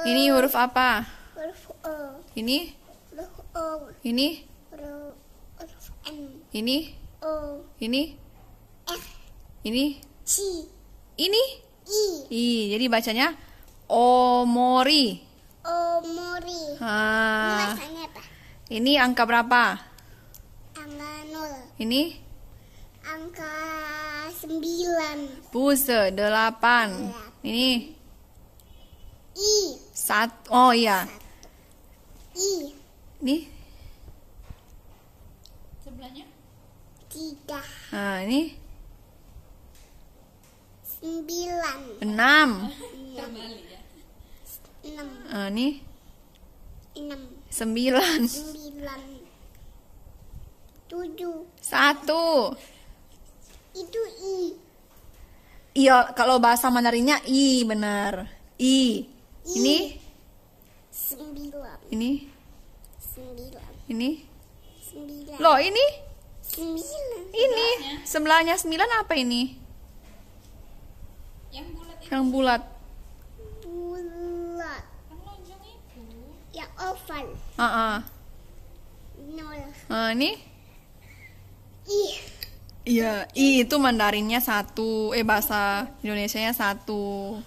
Ini huruf apa? Huruf O. Ini? Huruf O. Ini? Huruf N. Ini? O. Ini? F. Ini? C. Ini? I. I. Jadi bacanya Omori. Omori. Ah. Ini apa? Ini angka berapa? Angka nol. Ini? Angka sembilan. puse delapan. Ini? I. Saat oh iya. I. Ini. Sebelahnya? Tiga. Nah, ini. Sembilan. Enam. Iya. Kembali ya. Enam. Nah, ini. Enam. Sembilan. Sembilan. Tujuh. Satu. Itu i. Iya, kalau bahasa Mandarinnya i benar. I. Ini? Sembilan. Ini? Sembilan. Ini? Sembilan. Loh, ini? Sembilan. Ini? Sebelahnya sembilan apa ini? Yang bulat. Yang bulat. Bulat. Yang oval. Ah uh -uh. Nol. Uh, ini? I. Iya, i itu Mandarinnya satu, eh bahasa Indonesia nya satu.